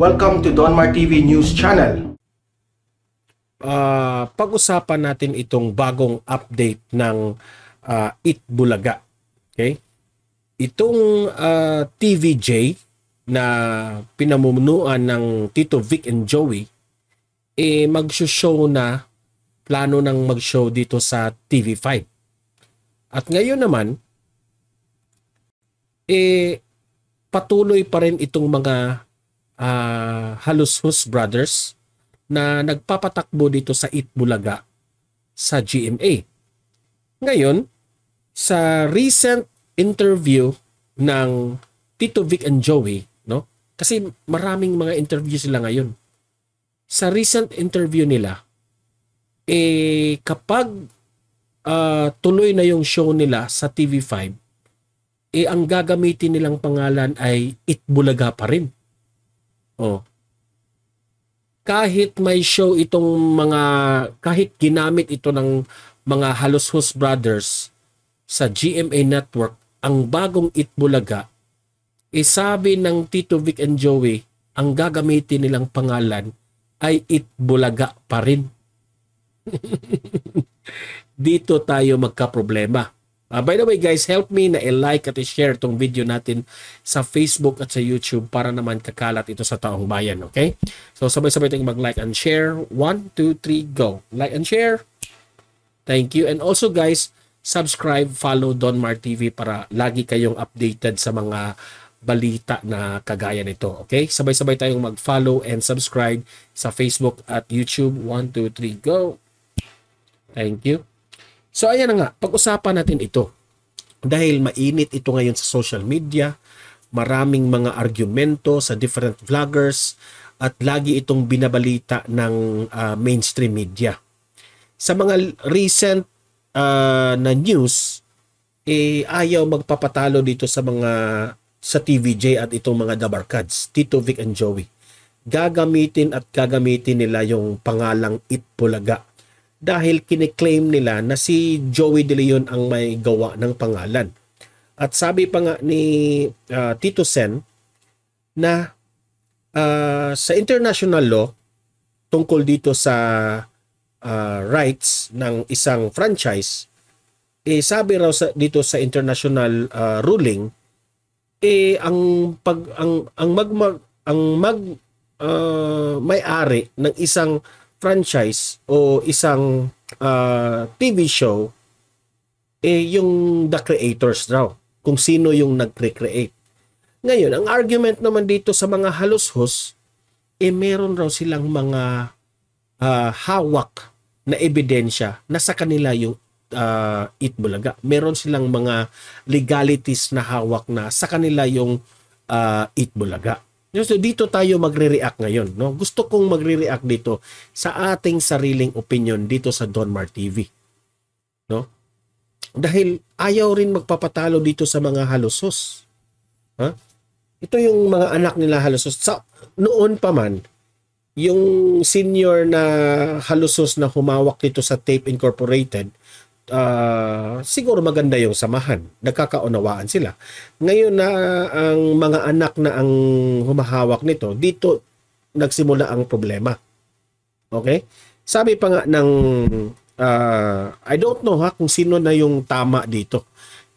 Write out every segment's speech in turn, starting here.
Welcome to Donmar TV News Channel. Uh, pag-usapan natin itong bagong update ng uh, Bulaga. Okay? Itong uh, ah, TVJ na pinamumunuan ng Tito Vic and Joey eh magsho-show na plano ng mag-show dito sa TV5. At ngayon naman eh patuloy pa rin itong mga uh, ah, Halushus Brothers na nagpapatakbo dito sa Itbulaga sa GMA. Ngayon, sa recent interview ng Tito Vic and Joey, no? Kasi maraming mga interview sila ngayon. Sa recent interview nila, eh kapag uh, tuloy na yung show nila sa TV5, eh ang gagamitin nilang pangalan ay Itbulaga pa rin. Oh. Kahit may show itong mga kahit ginamit ito ng mga Halos Hus Brothers sa GMA Network ang bagong Itbulaga isabi eh, ng Tito Vic and Joey ang gagamitin nilang pangalan ay Itbulaga pa rin. Dito tayo magkaproblema. Uh, by the way guys, help me na i-like at i-share tong video natin sa Facebook at sa YouTube para naman kakalat ito sa taong bayan, okay? So sabay-sabay tayong mag-like and share. 1, 2, 3, go! Like and share! Thank you. And also guys, subscribe, follow Don Mar TV para lagi kayong updated sa mga balita na kagaya nito. Okay? Sabay-sabay tayong mag-follow and subscribe sa Facebook at YouTube. 1, 2, 3, go! Thank you. So ayan na nga, pag-usapan natin ito. Dahil mainit ito ngayon sa social media, maraming mga argumento sa different vloggers at lagi itong binabalita ng uh, mainstream media. Sa mga recent uh, na news, eh, ayaw magpapatalo dito sa mga sa TVJ at itong mga Dabarkads, Tito Vic and Joey. Gagamitin at gagamitin nila yung pangalang Itbulaga dahil kiniklaim nila na si Joey De Leon ang may gawa ng pangalan. At sabi pa nga ni uh, Tito Sen na uh, sa international law tungkol dito sa uh, rights ng isang franchise, eh, sabi raw sa, dito sa international uh, ruling, eh, ang pag ang ang mag, mag ang mag uh, may-ari ng isang franchise o isang uh, ah, TV show eh yung the creators daw kung sino yung nag-recreate. Ngayon, ang argument naman dito sa mga halos-hos eh meron raw silang mga uh, hawak na ebidensya na sa kanila yung uh, ah, Itbulaga. Meron silang mga legalities na hawak na sa kanila yung uh, Itbulaga. So dito tayo magre-react ngayon. No? Gusto kong magre-react dito sa ating sariling opinion dito sa Donmar TV. No? Dahil ayaw rin magpapatalo dito sa mga halosos. Ha? Ito yung mga anak nila halosos. Sa, noon pa man, yung senior na halosos na humawak dito sa Tape Incorporated, uh, siguro maganda yung samahan. Nagkakaunawaan sila. Ngayon na ang mga anak na ang humahawak nito, dito nagsimula ang problema. Okay? Sabi pa nga ng uh, I don't know ha kung sino na yung tama dito.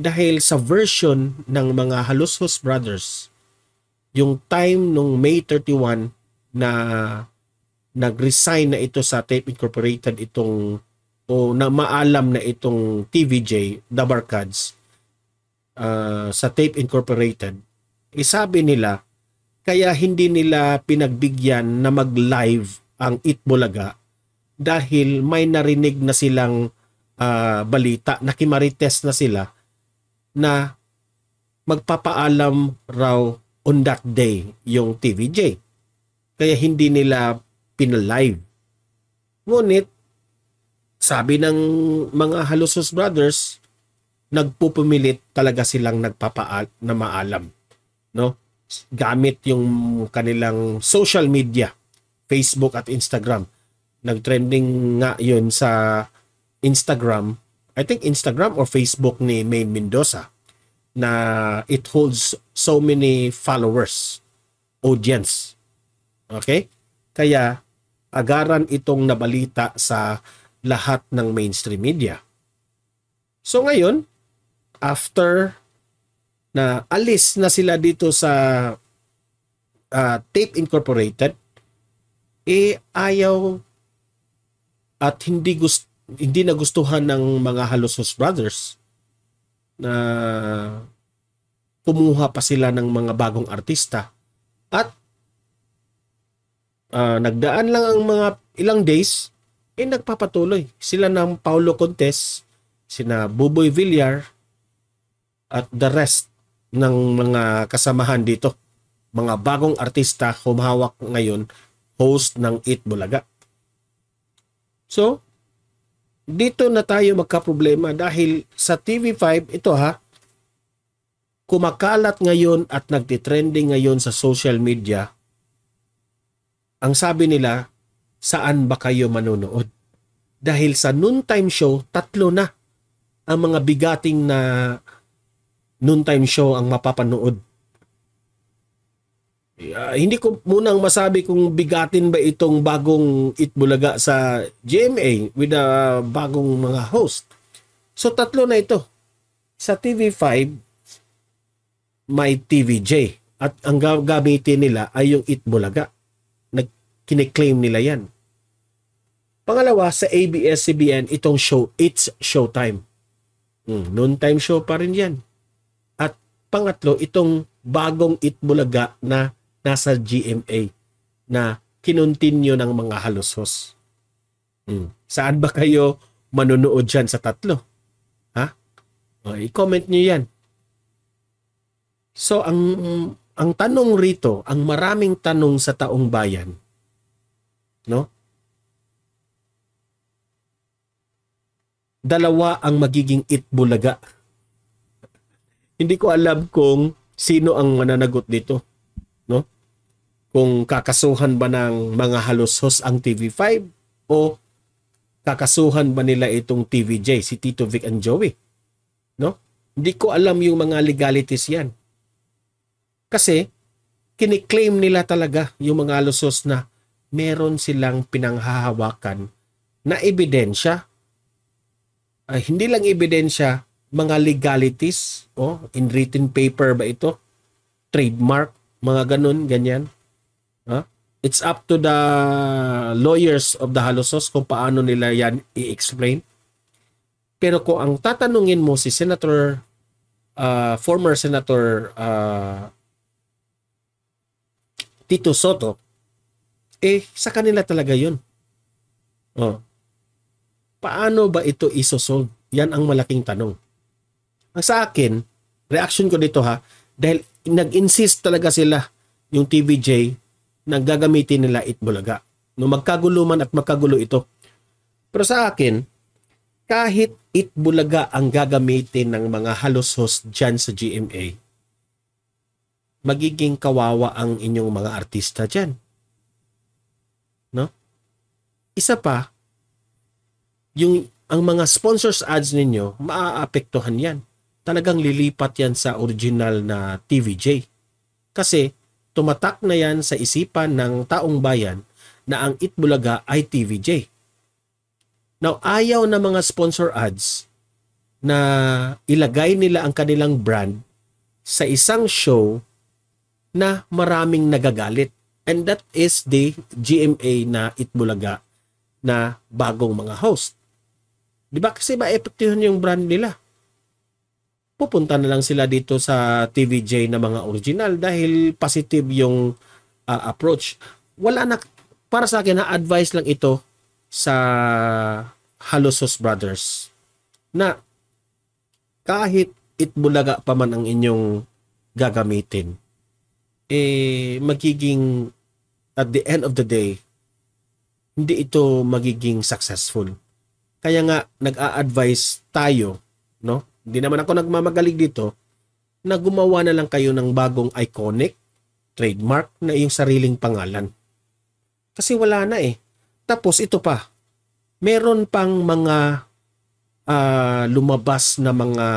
Dahil sa version ng mga Halusos Brothers, yung time nung May 31 na nag-resign na ito sa Tape Incorporated itong o na maalam na itong TVJ, The Barkads, uh, sa Tape Incorporated, isabi nila, kaya hindi nila pinagbigyan na mag-live ang Itbulaga dahil may narinig na silang uh, balita, nakimarites na sila na magpapaalam raw on that day yung TVJ. Kaya hindi nila pinalive. Ngunit sabi ng mga Halusos Brothers, nagpupumilit talaga silang nagpapaal na maalam. No? Gamit yung kanilang social media, Facebook at Instagram. Nagtrending nga yun sa Instagram. I think Instagram or Facebook ni May Mendoza na it holds so many followers, audience. Okay? Kaya agaran itong nabalita sa lahat ng mainstream media. So ngayon, after na alis na sila dito sa uh, Tape Incorporated, eh ayaw at hindi gusto hindi nagustuhan ng mga Halosos Brothers na kumuha pa sila ng mga bagong artista at uh, nagdaan lang ang mga ilang days eh nagpapatuloy. Sila ng Paulo Contes, sina Buboy Villar, at the rest ng mga kasamahan dito. Mga bagong artista humahawak ngayon, host ng Eat Bulaga. So, dito na tayo magkaproblema dahil sa TV5, ito ha, kumakalat ngayon at nagtitrending ngayon sa social media, ang sabi nila, saan ba kayo manonood. Dahil sa noontime show, tatlo na ang mga bigating na noontime show ang mapapanood. Uh, hindi ko munang masabi kung bigatin ba itong bagong Itbulaga sa GMA with a bagong mga host. So tatlo na ito. Sa TV5, may TVJ. At ang gagamitin nila ay yung Itbulaga. Kine-claim nila yan. Pangalawa, sa ABS-CBN, itong show, it's showtime. Hmm, noon time show pa rin yan. At pangatlo, itong bagong Itbulaga na nasa GMA na kinontinue ng mga halosos. hos Hmm. Saan ba kayo manonood dyan sa tatlo? Ha? O, oh, i-comment nyo yan. So, ang, ang tanong rito, ang maraming tanong sa taong bayan, no? Dalawa ang magiging itbulaga. Hindi ko alam kung sino ang mananagot dito, no? Kung kakasuhan ba ng mga halos-hos ang TV5 o kakasuhan ba nila itong TVJ, si Tito Vic and Joey, no? Hindi ko alam yung mga legalities yan. Kasi, kiniklaim nila talaga yung mga halos lusos na meron silang pinanghahawakan na ebidensya. Uh, hindi lang ebidensya, mga legalities, oh, in written paper ba ito? Trademark, mga ganun, ganyan. Huh? It's up to the lawyers of the Halosos kung paano nila yan i-explain. Pero kung ang tatanungin mo si Senator, uh, former Senator uh, Tito Soto, eh sa kanila talaga yun. Oh. Paano ba ito isosolve? Yan ang malaking tanong. Ang sa akin, reaction ko dito ha, dahil nag-insist talaga sila yung TVJ na gagamitin nila Itbulaga. No magkagulo man at magkagulo ito. Pero sa akin, kahit Itbulaga ang gagamitin ng mga halos host dyan sa GMA, magiging kawawa ang inyong mga artista dyan. No? Isa pa, yung ang mga sponsors ads ninyo, maaapektuhan yan. Talagang lilipat yan sa original na TVJ. Kasi tumatak na yan sa isipan ng taong bayan na ang Itbulaga ay TVJ. Now, ayaw na mga sponsor ads na ilagay nila ang kanilang brand sa isang show na maraming nagagalit. And that is the GMA na Itbulaga na bagong mga host. Di ba? Kasi maepektuhan yung brand nila. Pupunta na lang sila dito sa TVJ na mga original dahil positive yung uh, approach. Wala na, para sa akin, na advice lang ito sa Halosos Brothers na kahit itbulaga pa man ang inyong gagamitin, eh magiging at the end of the day hindi ito magiging successful. Kaya nga nag-a-advise tayo, no? Hindi naman ako nagmamagaling dito na gumawa na lang kayo ng bagong iconic trademark na iyong sariling pangalan. Kasi wala na eh. Tapos ito pa, meron pang mga uh, lumabas na mga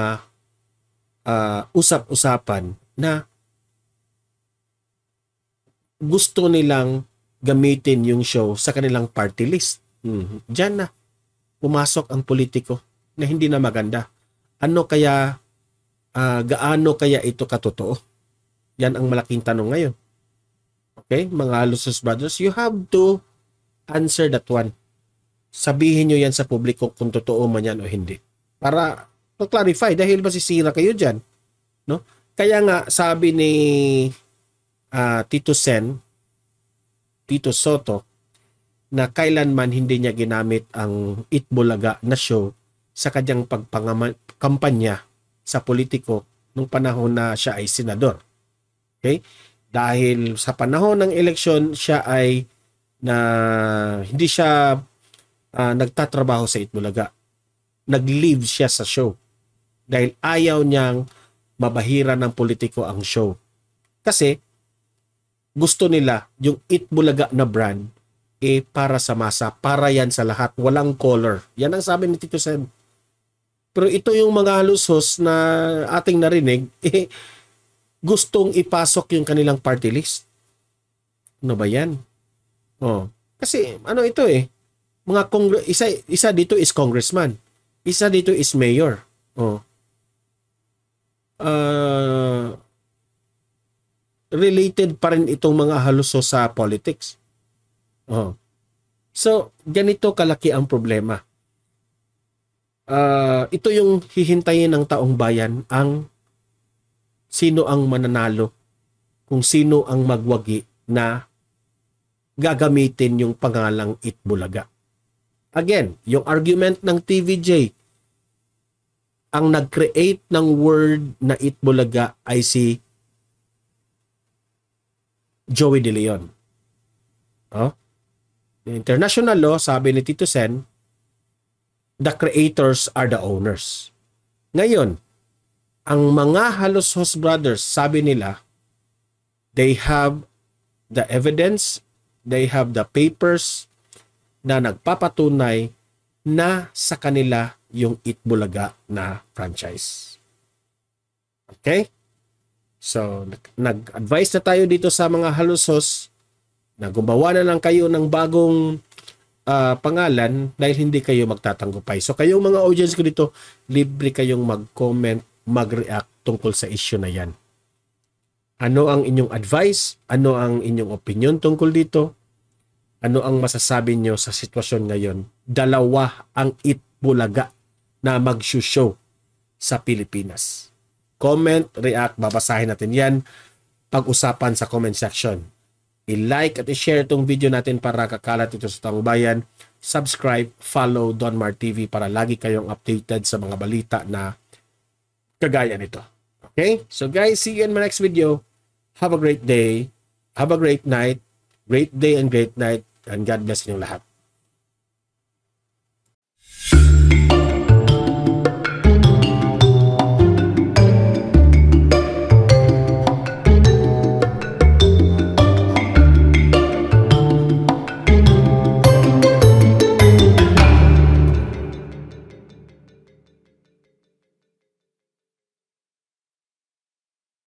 uh, usap-usapan na gusto nilang gamitin yung show sa kanilang party list. Mm-hmm. Diyan na pumasok ang politiko na hindi na maganda. Ano kaya, uh, gaano kaya ito katotoo? Yan ang malaking tanong ngayon. Okay, mga Lusos Brothers, you have to answer that one. Sabihin nyo yan sa publiko kung totoo man yan o hindi. Para to clarify, dahil masisira kayo dyan. No? Kaya nga, sabi ni uh, Tito Sen, Tito Soto, na kailanman hindi niya ginamit ang Itbulaga na show sa kanyang pagpangkampanya sa politiko nung panahon na siya ay senador. Okay? Dahil sa panahon ng eleksyon, siya ay na hindi siya uh, nagtatrabaho sa Itbulaga. Nag-leave siya sa show dahil ayaw niyang mabahira ng politiko ang show. Kasi gusto nila yung Itbulaga na brand eh para sa masa, para yan sa lahat, walang color. Yan ang sabi ni Tito Sen. Pero ito yung mga halusos na ating narinig, eh, gustong ipasok yung kanilang party list. Ano ba yan? Oh. Kasi ano ito eh, mga kongre- isa, isa dito is congressman, isa dito is mayor. Oh. Uh, related pa rin itong mga haluso sa politics. Oh. So, ganito kalaki ang problema. Uh, ito yung hihintayin ng taong bayan ang sino ang mananalo, kung sino ang magwagi na gagamitin yung pangalang Itbulaga. Again, yung argument ng TVJ, ang nag-create ng word na Itbulaga ay si Joey De Leon. Oh? The international law, sabi ni Tito Sen, the creators are the owners. Ngayon, ang mga halos host brothers, sabi nila, they have the evidence, they have the papers na nagpapatunay na sa kanila yung Itbulaga na franchise. Okay? So, nag-advise na tayo dito sa mga halusos na gumawa na lang kayo ng bagong uh, pangalan dahil hindi kayo magtatanggupay. So, kayong mga audience ko dito, libre kayong mag-comment, mag-react tungkol sa issue na yan. Ano ang inyong advice? Ano ang inyong opinion tungkol dito? Ano ang masasabi nyo sa sitwasyon ngayon? Dalawa ang itbulaga na mag-show sa Pilipinas. Comment, react, babasahin natin yan. Pag-usapan sa comment section. I-like at i-share itong video natin para kakalat ito sa taong bayan. Subscribe, follow Donmar TV para lagi kayong updated sa mga balita na kagaya nito. Okay? So guys, see you in my next video. Have a great day. Have a great night. Great day and great night. And God bless inyong lahat.